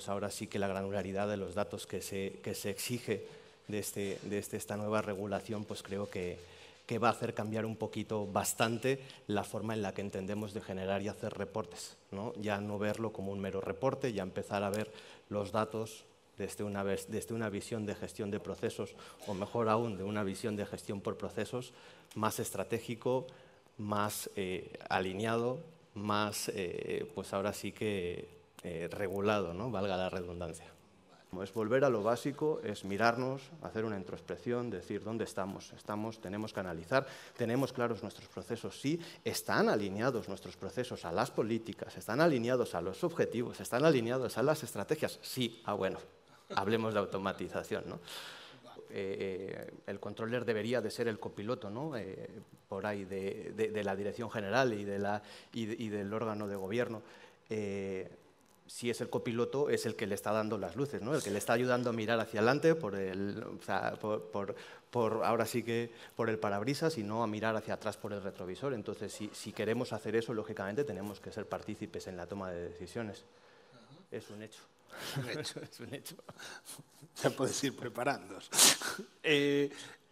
Pues ahora sí que la granularidad de los datos que se, se exige desde, este, este, esta nueva regulación, pues creo que, va a hacer cambiar un poquito bastante la forma en la que entendemos de generar y hacer reportes. Ya no verlo como un mero reporte, ya empezar a ver los datos desde una, desde una visión de gestión de procesos, o mejor aún, de una visión de gestión por procesos más estratégico, más eh, alineado, más, eh, pues ahora sí que eh, regulado, ¿no? valga la redundancia. Es volver a lo básico, es mirarnos, hacer una introspección, decir dónde estamos. Estamos, tenemos que analizar, tenemos claros nuestros procesos, sí, están alineados nuestros procesos a las políticas, están alineados a los objetivos, están alineados a las estrategias, sí. Ah, bueno, hablemos de automatización, ¿no? Eh, eh, el controller debería de ser el copiloto, ¿no? por ahí de, la dirección general y, del órgano de gobierno si es el copiloto, es el que le está dando las luces, ¿no? el que le está ayudando a mirar hacia adelante por el, por, ahora sí que por el parabrisas y no a mirar hacia atrás por el retrovisor. Entonces, si, queremos hacer eso, lógicamente tenemos que ser partícipes en la toma de decisiones. Es un hecho. Es un hecho, Ya puedes ir preparándose. Eh,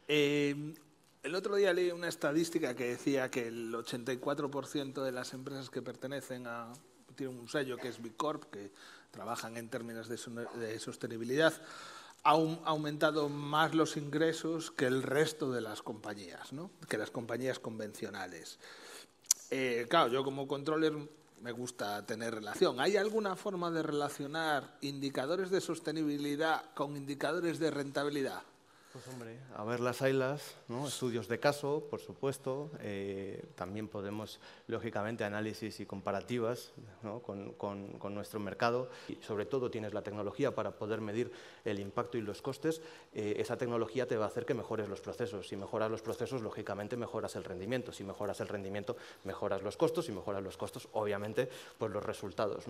eh, el otro día leí una estadística que decía que el 84% de las empresas que pertenecen a tiene un sello que es Bicorp, que trabajan en términos de, sostenibilidad, ha aumentado más los ingresos que el resto de las compañías, ¿no? que las compañías convencionales. Eh, claro, yo como controller me gusta tener relación. ¿Hay alguna forma de relacionar indicadores de sostenibilidad con indicadores de rentabilidad? Pues, a ver las ailas, ¿no? estudios de caso, por supuesto. Eh, también podemos, lógicamente, análisis y comparativas con, nuestro mercado. Y sobre todo tienes la tecnología para poder medir el impacto y los costes. Eh, esa tecnología te va a hacer que mejores los procesos. Si mejoras los procesos, lógicamente mejoras el rendimiento. Si mejoras el rendimiento, mejoras los costos. Si mejoras los costos, obviamente, pues los resultados.